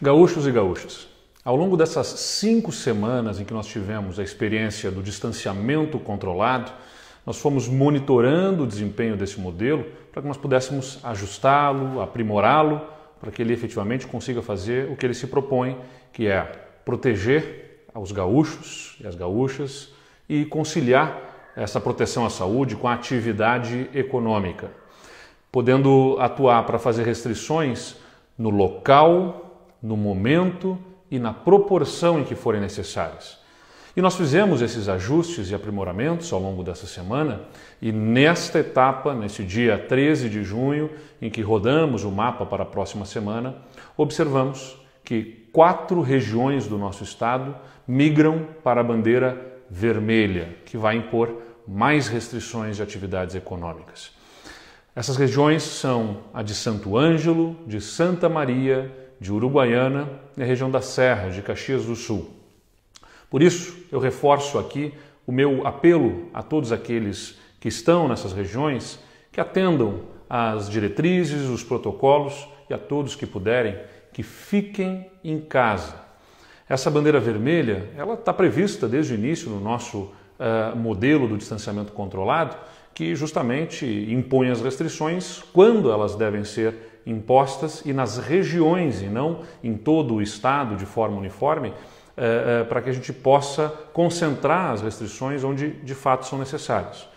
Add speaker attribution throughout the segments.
Speaker 1: Gaúchos e gaúchas, ao longo dessas cinco semanas em que nós tivemos a experiência do distanciamento controlado, nós fomos monitorando o desempenho desse modelo para que nós pudéssemos ajustá-lo, aprimorá-lo, para que ele efetivamente consiga fazer o que ele se propõe, que é proteger os gaúchos e as gaúchas e conciliar essa proteção à saúde com a atividade econômica, podendo atuar para fazer restrições no local no momento e na proporção em que forem necessárias. E nós fizemos esses ajustes e aprimoramentos ao longo dessa semana, e nesta etapa, nesse dia 13 de junho, em que rodamos o mapa para a próxima semana, observamos que quatro regiões do nosso estado migram para a bandeira vermelha, que vai impor mais restrições de atividades econômicas. Essas regiões são a de Santo Ângelo, de Santa Maria, de Uruguaiana, na região da Serra, de Caxias do Sul. Por isso, eu reforço aqui o meu apelo a todos aqueles que estão nessas regiões que atendam às diretrizes, os protocolos e a todos que puderem que fiquem em casa. Essa bandeira vermelha, ela está prevista desde o início no nosso uh, modelo do distanciamento controlado, que justamente impõe as restrições quando elas devem ser impostas e nas regiões e não em todo o estado de forma uniforme, eh, eh, para que a gente possa concentrar as restrições onde de fato são necessárias.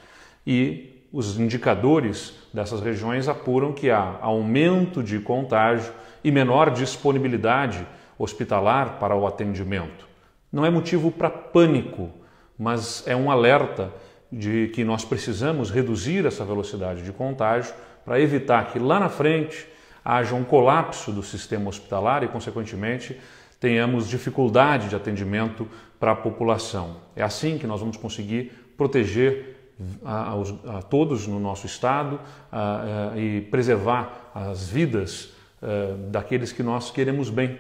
Speaker 1: E os indicadores dessas regiões apuram que há aumento de contágio e menor disponibilidade hospitalar para o atendimento. Não é motivo para pânico, mas é um alerta de que nós precisamos reduzir essa velocidade de contágio para evitar que lá na frente haja um colapso do sistema hospitalar e, consequentemente, tenhamos dificuldade de atendimento para a população. É assim que nós vamos conseguir proteger a, a, a todos no nosso estado a, ah, ah, e preservar as vidas ah, daqueles que nós queremos bem.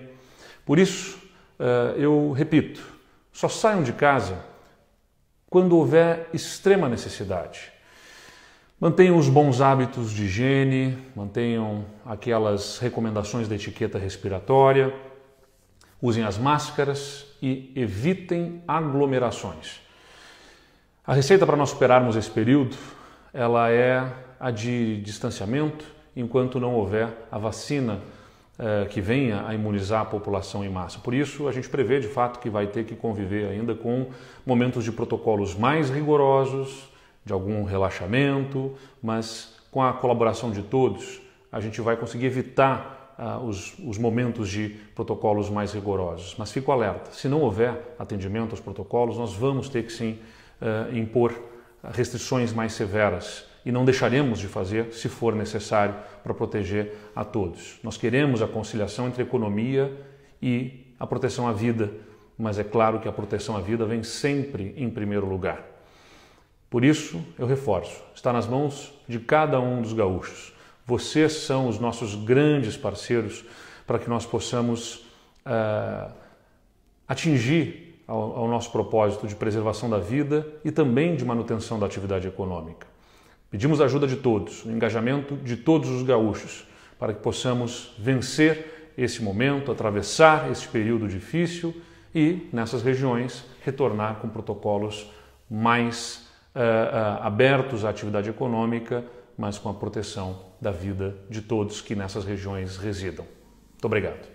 Speaker 1: Por isso, eu repito, só saiam de casa quando houver extrema necessidade. Mantenham os bons hábitos de higiene, mantenham aquelas recomendações da etiqueta respiratória, usem as máscaras e evitem aglomerações. A receita para nós superarmos esse período, ela é a de distanciamento, enquanto não houver a vacina eh, que venha a imunizar a população em massa. Por isso, a gente prevê de fato que vai ter que conviver ainda com momentos de protocolos mais rigorosos, de algum relaxamento, mas com a colaboração de todos, a gente vai conseguir evitar ah, os, os, momentos de protocolos mais rigorosos. Mas fico alerta: se não houver atendimento aos protocolos, nós vamos ter que sim ah, impor restrições mais severas e não deixaremos de fazer se for necessário para proteger a todos. Nós queremos a conciliação entre a economia e a proteção à vida, mas é claro que a proteção à vida vem sempre em primeiro lugar. Por isso, eu reforço, está nas mãos de cada um dos gaúchos. Vocês são os nossos grandes parceiros para que nós possamos uh, atingir ao, ao nosso propósito de preservação da vida e também de manutenção da atividade econômica. Pedimos a ajuda de todos, o engajamento de todos os gaúchos, para que possamos vencer esse momento, atravessar esse período difícil e, nessas regiões, retornar com protocolos mais uh, uh, abertos à atividade econômica, mas com a proteção da vida de todos que nessas regiões residam. Muito obrigado.